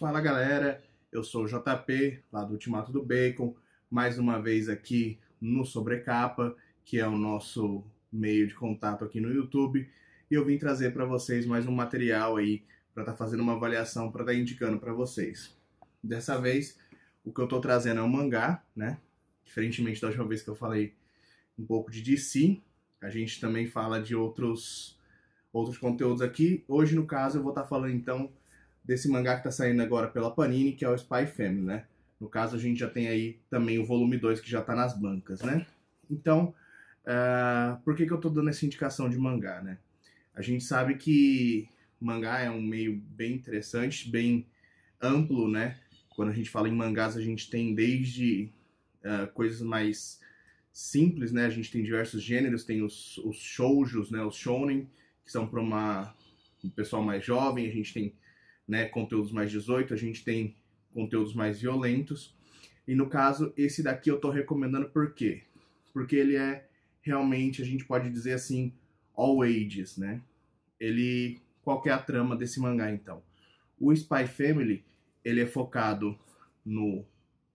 Fala galera, eu sou o JP, lá do Ultimato do Bacon, mais uma vez aqui no Sobrecapa, que é o nosso meio de contato aqui no YouTube, e eu vim trazer para vocês mais um material aí para estar tá fazendo uma avaliação, para estar tá indicando para vocês. Dessa vez, o que eu estou trazendo é um mangá, né? Diferentemente da última vez que eu falei um pouco de DC, a gente também fala de outros outros conteúdos aqui. Hoje, no caso, eu vou estar tá falando então desse mangá que tá saindo agora pela Panini, que é o Spy Family, né? No caso, a gente já tem aí também o volume 2 que já tá nas bancas, né? Então, uh, por que, que eu tô dando essa indicação de mangá, né? A gente sabe que mangá é um meio bem interessante, bem amplo, né? Quando a gente fala em mangás, a gente tem desde uh, coisas mais simples, né? A gente tem diversos gêneros, tem os, os shoujos, né? Os shonen, que são para uma um pessoal mais jovem, a gente tem né, conteúdos mais 18, a gente tem conteúdos mais violentos. E no caso, esse daqui eu estou recomendando por quê? Porque ele é realmente, a gente pode dizer assim, all ages, né? Ele, qual é a trama desse mangá então? O Spy Family, ele é focado no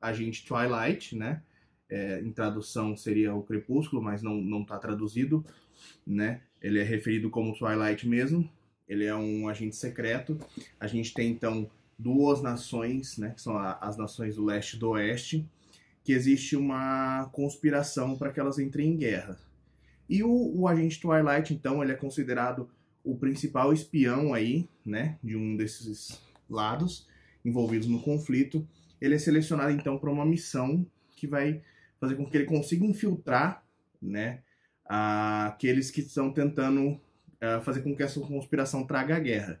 agente Twilight, né? É, em tradução seria o Crepúsculo, mas não, não tá traduzido, né? Ele é referido como Twilight mesmo ele é um agente secreto. A gente tem então duas nações, né, que são as nações do leste e do oeste, que existe uma conspiração para que elas entrem em guerra. E o, o, agente Twilight, então, ele é considerado o principal espião aí, né, de um desses lados envolvidos no conflito. Ele é selecionado então para uma missão que vai fazer com que ele consiga infiltrar, né, aqueles que estão tentando fazer com que essa conspiração traga a guerra.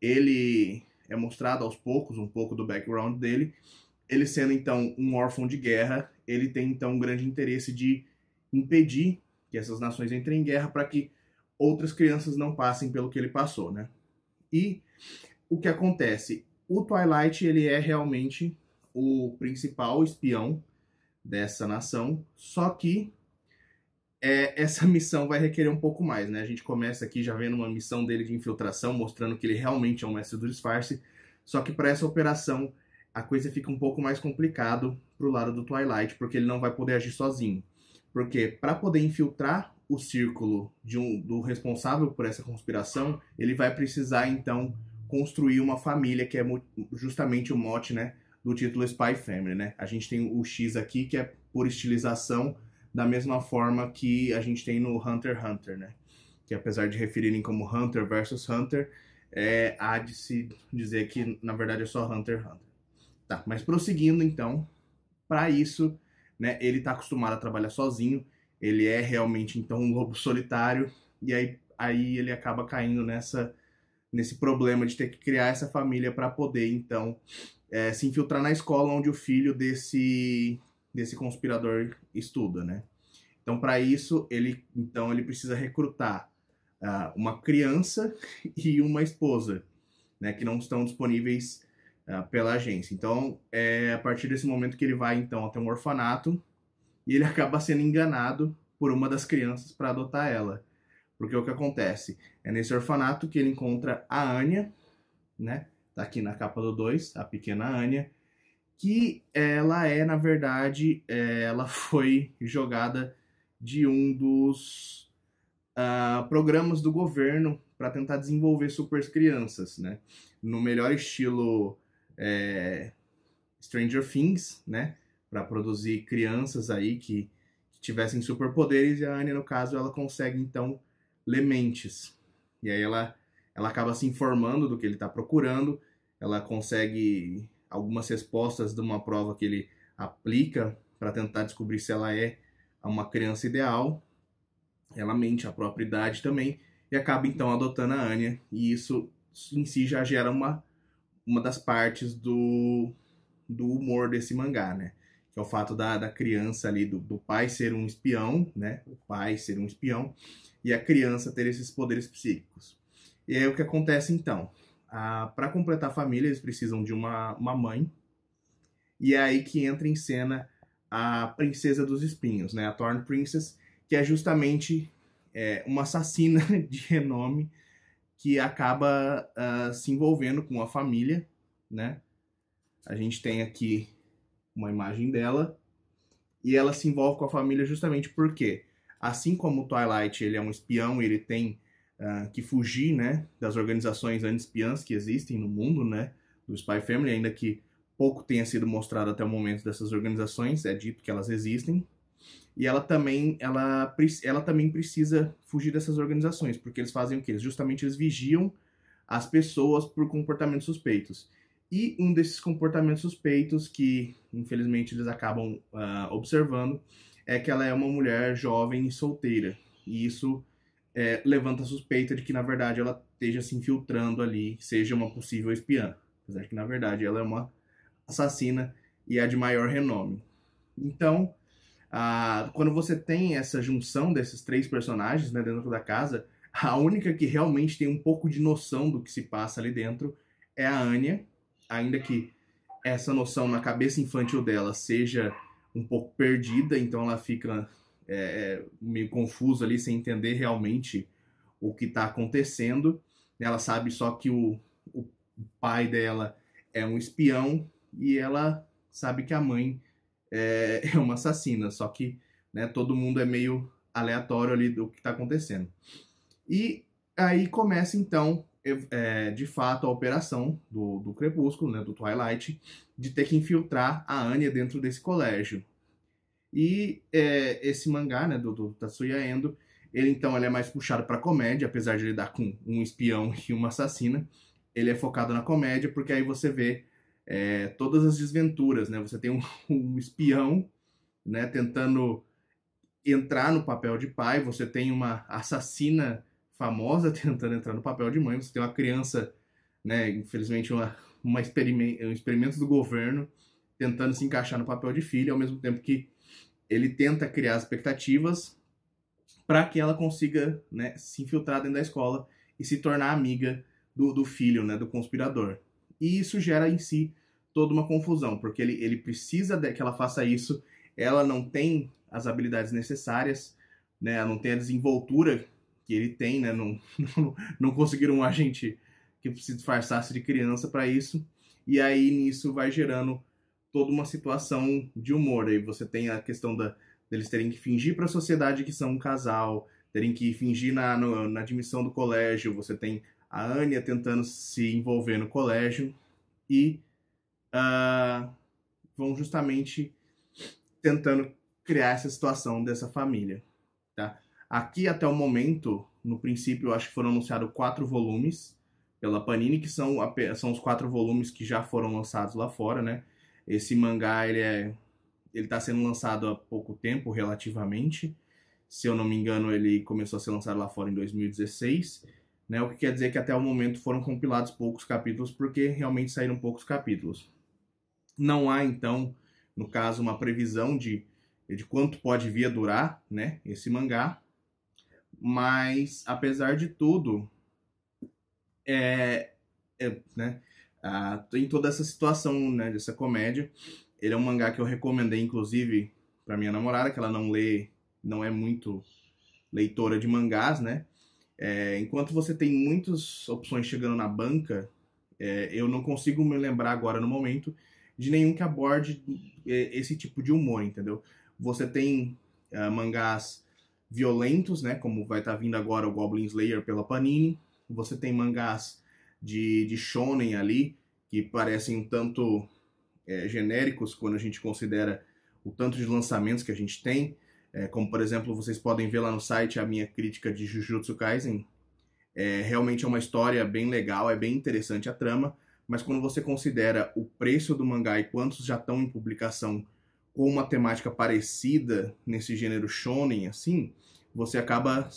Ele é mostrado aos poucos um pouco do background dele. Ele sendo então um órfão de guerra, ele tem então um grande interesse de impedir que essas nações entrem em guerra para que outras crianças não passem pelo que ele passou, né? E o que acontece? O Twilight ele é realmente o principal espião dessa nação, só que é, essa missão vai requerer um pouco mais, né? A gente começa aqui já vendo uma missão dele de infiltração, mostrando que ele realmente é um mestre do disfarce, só que para essa operação a coisa fica um pouco mais complicado pro lado do Twilight, porque ele não vai poder agir sozinho. Porque para poder infiltrar o círculo um, do responsável por essa conspiração, ele vai precisar então construir uma família, que é justamente o mote, né, do título Spy Family, né? A gente tem o X aqui que é por estilização da mesma forma que a gente tem no Hunter x Hunter, né? Que apesar de referirem como Hunter versus Hunter, é, há de se dizer que na verdade é só Hunter x Hunter. Tá, mas prosseguindo então, para isso, né, ele está acostumado a trabalhar sozinho, ele é realmente então um lobo solitário, e aí, aí ele acaba caindo nessa nesse problema de ter que criar essa família para poder então é, se infiltrar na escola onde o filho desse desse conspirador estuda, né? Então, para isso, ele então ele precisa recrutar uh, uma criança e uma esposa, né, que não estão disponíveis uh, pela agência. Então, é a partir desse momento que ele vai então até um orfanato e ele acaba sendo enganado por uma das crianças para adotar ela. Porque o que acontece? É nesse orfanato que ele encontra a Anya, né? Tá aqui na capa do 2, a pequena Anya, que ela é, na verdade, é, ela foi jogada de um dos uh, programas do governo para tentar desenvolver super crianças, né? No melhor estilo é, Stranger Things, né? Para produzir crianças aí que, que tivessem superpoderes e a Anne, no caso, ela consegue então ler mentes. E aí ela, ela acaba se informando do que ele está procurando, ela consegue algumas respostas de uma prova que ele aplica para tentar descobrir se ela é uma criança ideal. Ela mente a própria idade também e acaba então adotando a Anya, e isso em si já gera uma, uma das partes do, do humor desse mangá, né? Que é o fato da, da criança ali, do, do pai ser um espião, né? O pai ser um espião e a criança ter esses poderes psíquicos. E aí o que acontece então? Ah, para completar a família, eles precisam de uma, uma mãe. E é aí que entra em cena a Princesa dos Espinhos, né? a Thorn Princess, que é justamente é, uma assassina de renome que acaba uh, se envolvendo com a família. Né? A gente tem aqui uma imagem dela. E ela se envolve com a família justamente porque, assim como o Twilight ele é um espião, ele tem uh, que fugir né, das organizações anti-espiãs que existem no mundo, né, do Spy Family, ainda que pouco tenha sido mostrado até o momento dessas organizações, é dito que elas existem. E ela também, ela, ela também precisa fugir dessas organizações, porque eles fazem o quê? Eles, justamente eles vigiam as pessoas por comportamentos suspeitos. E um desses comportamentos suspeitos que, infelizmente, eles acabam uh, observando é que ela é uma mulher jovem e solteira. E isso é, levanta a suspeita de que, na verdade, ela esteja se infiltrando ali, seja uma possível espiã. Apesar que, na verdade, ela é uma assassina e é de maior renome. Então, quando você tem essa junção desses três personagens né, dentro da casa, a única que realmente tem um pouco de noção do que se passa ali dentro é a Anya, ainda que essa noção na cabeça infantil dela seja um pouco perdida, então ela fica é, é, meio confuso ali, sem entender realmente o que está acontecendo. Ela sabe só que o, o pai dela é um espião e ela sabe que a mãe é, é uma assassina, só que né, todo mundo é meio aleatório ali do que está acontecendo. E aí começa então, é, é, de fato, a operação do, do Crepúsculo, né, do Twilight, de ter que infiltrar a Anya dentro desse colégio. E é, esse mangá, né, do, do Tatsuya Endo, ele então ele é mais puxado para comédia, apesar de lidar com um espião e uma assassina. Ele é focado na comédia, porque aí você vê é, todas as desventuras, né? Você tem um, um espião, né, tentando entrar no papel de pai, você tem uma assassina famosa tentando entrar no papel de mãe, você tem uma criança, né, infelizmente uma, uma experimento, um experimento do governo tentando se encaixar no papel de filha, ao mesmo tempo que ele tenta criar expectativas para que ela consiga né, se infiltrar dentro da escola e se tornar amiga do, do filho, né, do conspirador. E isso gera em si toda uma confusão, porque ele, ele precisa de, que ela faça isso, ela não tem as habilidades necessárias, né, ela não tem a desenvoltura que ele tem, né, não, não, não conseguiram um agente que se disfarçasse de criança para isso, e aí nisso vai gerando toda uma situação de humor. Aí você tem a questão da, deles terem que fingir para a sociedade que são um casal, terem que fingir na, no, na admissão do colégio, você tem a Anya tentando se envolver no colégio e uh, vão justamente tentando criar essa situação dessa família. Tá? Aqui até o momento, no princípio, eu acho que foram anunciados quatro volumes pela Panini, que são, são os quatro volumes que já foram lançados lá fora, né? Esse mangá ele é ele tá sendo lançado há pouco tempo relativamente. Se eu não me engano, ele começou a ser lançado lá fora em 2016, né? O que quer dizer que até o momento foram compilados poucos capítulos porque realmente saíram poucos capítulos. Não há então, no caso, uma previsão de de quanto pode vir a durar, né, esse mangá. Mas apesar de tudo, é, é, né? Ah, tem toda essa situação, né, dessa comédia. Ele é um mangá que eu recomendei, inclusive, para minha namorada, que ela não lê, não é muito leitora de mangás, né? É, enquanto você tem muitas opções chegando na banca, é, eu não consigo me lembrar agora no momento de nenhum que aborde é, esse tipo de humor, entendeu? Você tem uh, mangás violentos, né? Como vai estar tá vindo agora o Goblin Slayer pela Panini. Você tem mangás de, de shonen ali, que parecem um tanto é, genéricos quando a gente considera o tanto de lançamentos que a gente tem. É, como, por exemplo, vocês podem ver lá no site a minha crítica de Jujutsu Kaisen. É, realmente é uma história bem legal, é bem interessante a trama, mas quando você considera o preço do mangá e quantos já estão em publicação com uma temática parecida nesse gênero shonen, assim, você acaba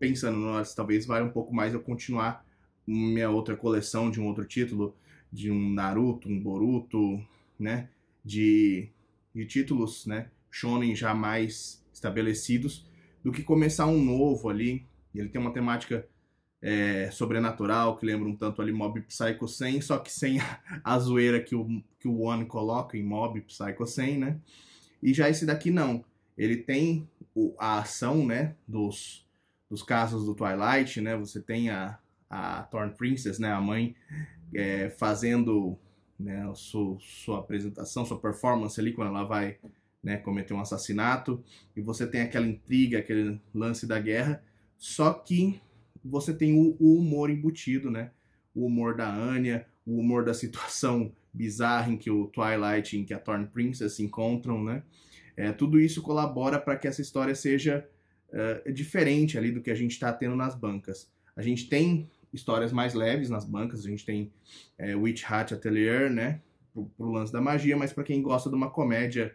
pensando, talvez valha um pouco mais eu continuar minha outra coleção de um outro título, de um Naruto, um Boruto, né? De, de títulos, né? Shonen já mais estabelecidos, do que começar um novo ali. Ele tem uma temática é, sobrenatural que lembra um tanto ali Mob Psycho 100, só que sem a, zoeira que o, que o One coloca em Mob Psycho 100, né? E já esse daqui não. Ele tem o, a ação, né? Dos, dos casos do Twilight, né? Você tem a, a Thorn Princess, né, a mãe, é, fazendo né, sua, sua apresentação, sua performance ali, quando ela vai né, cometer um assassinato, e você tem aquela intriga, aquele lance da guerra, só que você tem o, o humor embutido, né? O humor da Anya, o humor da situação bizarra em que o Twilight, em que a Thorn Princess se encontram, né? É, tudo isso colabora para que essa história seja uh, diferente ali do que a gente está tendo nas bancas. A gente tem histórias mais leves nas bancas. A gente tem é, Witch Hat Atelier, né? Pro, pro lance da magia, mas para quem gosta de uma comédia,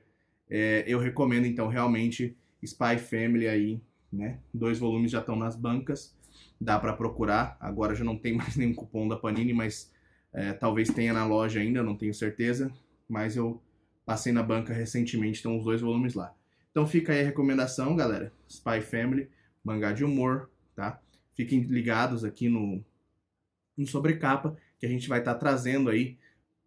é, eu recomendo então realmente Spy Family aí, né? Dois volumes já estão nas bancas, dá para procurar. Agora já não tem mais nenhum cupom da Panini, mas é, talvez tenha na loja ainda, não tenho certeza. Mas eu passei na banca recentemente, estão os dois volumes lá. Então fica aí a recomendação, galera. Spy Family, mangá de humor, tá? Fiquem ligados aqui no, no Sobrecapa, que a gente vai estar tá trazendo aí,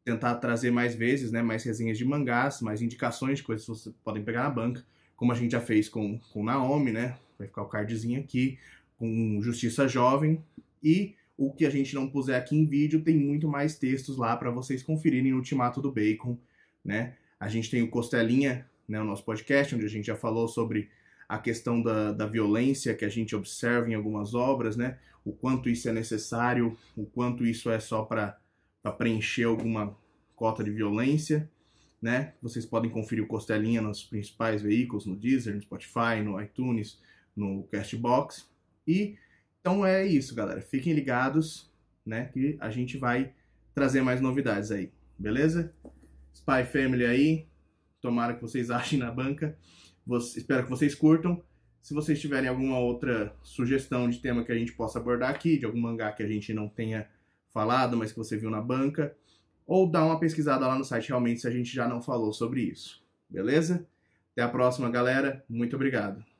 tentar trazer mais vezes, né, mais resenhas de mangás, mais indicações de coisas que vocês podem pegar na banca, como a gente já fez com, com Naomi, né? Vai ficar o cardzinho aqui, com Justiça Jovem. E o que a gente não puser aqui em vídeo, tem muito mais textos lá para vocês conferirem o Ultimato do Bacon, né? A gente tem o Costelinha, né, o nosso podcast, onde a gente já falou sobre a questão da, da violência que a gente observa em algumas obras, né? O quanto isso é necessário, o quanto isso é só para preencher alguma cota de violência, né? Vocês podem conferir o Costelinha nos principais veículos, no Deezer, no Spotify, no iTunes, no Castbox. E então é isso, galera. Fiquem ligados, né? Que a gente vai trazer mais novidades aí, beleza? Spy Family aí. Tomara que vocês achem na banca. Você, espero que vocês curtam. Se vocês tiverem alguma outra sugestão de tema que a gente possa abordar aqui, de algum mangá que a gente não tenha falado, mas que você viu na banca, ou dá uma pesquisada lá no site realmente se a gente já não falou sobre isso. Beleza? Até a próxima, galera. Muito obrigado.